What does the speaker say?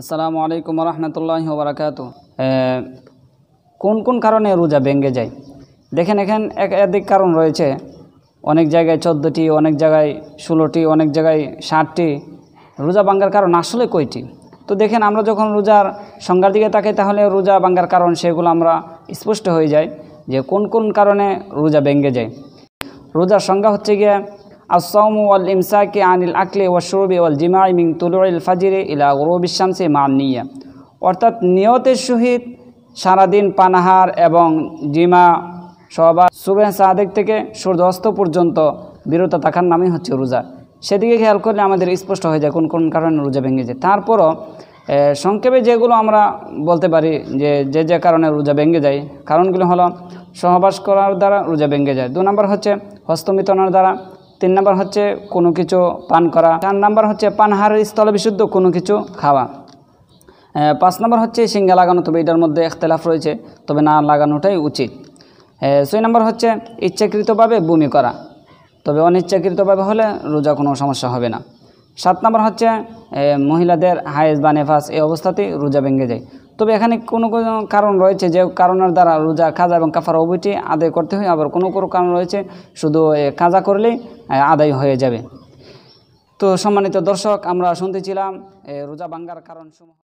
আসসালামু আলাইকুম রহমতুল্লাহ বারাকাতু কোন কোন কারণে রোজা ভেঙে যায় দেখেন এখান একাধিক কারণ রয়েছে অনেক জায়গায় চোদ্দোটি অনেক জায়গায় ষোলোটি অনেক জায়গায় ষাটটি রোজা ভাঙ্গার কারণ আসলে কয়টি তো দেখেন আমরা যখন রোজার সংজ্ঞার দিকে তাকাই তাহলে রোজা ভাঙ্গার কারণ সেগুলো আমরা স্পষ্ট হয়ে যায় যে কোন কোন কারণে রোজা ভেঙে যায় রোজার সংজ্ঞা হচ্ছে গিয়ে আসম ওয়াল ইমসাকে আনিল আকলে ওয়াশরবি ওয়াল জিমাই মিং তুলুল ফাজিরে ইলা ও শামসে মান নিয়া অর্থাৎ নিয়তের সহিত সারাদিন পানাহার এবং জিমা সবা সুবেহ সাহাদেক থেকে সূর্যাস্ত পর্যন্ত বিরত থাকার নামই হচ্ছে রোজা সেদিকে খেয়াল করলে আমাদের স্পষ্ট হয়ে যায় কোন কোন কারণে রোজা ভেঙে যায় তারপরও সংক্ষেপে যেগুলো আমরা বলতে পারি যে যে যে কারণে রোজা ভেঙে যায় কারণগুলো হলো সহবাস করার দ্বারা রোজা ভেঙে যায় দু নম্বর হচ্ছে হস্তমিতনার দ্বারা তিন নম্বর হচ্ছে কোনো কিছু পান করা চার নাম্বার হচ্ছে পানহারের স্থলে বিশুদ্ধ কোনো কিছু খাওয়া পাঁচ নম্বর হচ্ছে সিঙ্গা লাগানো তবে এটার মধ্যে এখতলাফ রয়েছে তবে না লাগানোটাই উচিত ছয় নম্বর হচ্ছে ইচ্ছাকৃতভাবে বমি করা তবে অনিচ্ছাকৃতভাবে হলে রোজা কোনো সমস্যা হবে না সাত নম্বর হচ্ছে মহিলাদের হায়েজ বা নেফাস এই অবস্থাতেই রোজা ভেঙে যায় তবে এখানে কোনো কোনো কারণ রয়েছে যে কারণের দ্বারা রোজা খাজা এবং কাফার উভয়টি আদায় করতে হয় আবার কোনো কোনো কারণ রয়েছে শুধু কাজা করলেই আদায় হয়ে যাবে তো সম্মানিত দর্শক আমরা শুনতেছিলাম রোজা ভাঙ্গার কারণ